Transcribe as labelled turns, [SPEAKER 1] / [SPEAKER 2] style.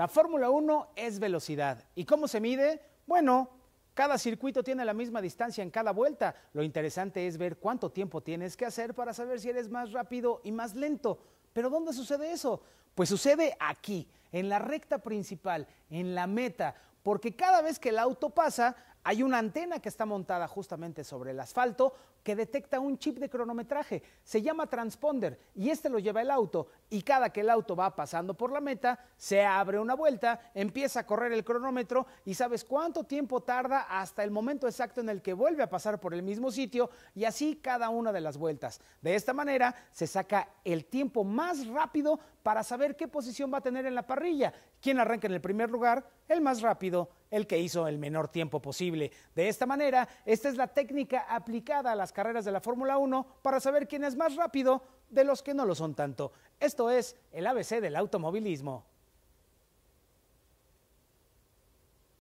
[SPEAKER 1] La Fórmula 1 es velocidad. ¿Y cómo se mide? Bueno, cada circuito tiene la misma distancia en cada vuelta. Lo interesante es ver cuánto tiempo tienes que hacer para saber si eres más rápido y más lento. Pero ¿dónde sucede eso? Pues sucede aquí, en la recta principal, en la meta, porque cada vez que el auto pasa, hay una antena que está montada justamente sobre el asfalto que detecta un chip de cronometraje. Se llama transponder y este lo lleva el auto. Y cada que el auto va pasando por la meta, se abre una vuelta, empieza a correr el cronómetro y sabes cuánto tiempo tarda hasta el momento exacto en el que vuelve a pasar por el mismo sitio y así cada una de las vueltas. De esta manera se saca el tiempo más rápido para saber qué posición va a tener en la parrilla. ¿Quién arranca en el primer lugar? El más rápido el que hizo el menor tiempo posible. De esta manera, esta es la técnica aplicada a las carreras de la Fórmula 1 para saber quién es más rápido de los que no lo son tanto. Esto es el ABC del automovilismo.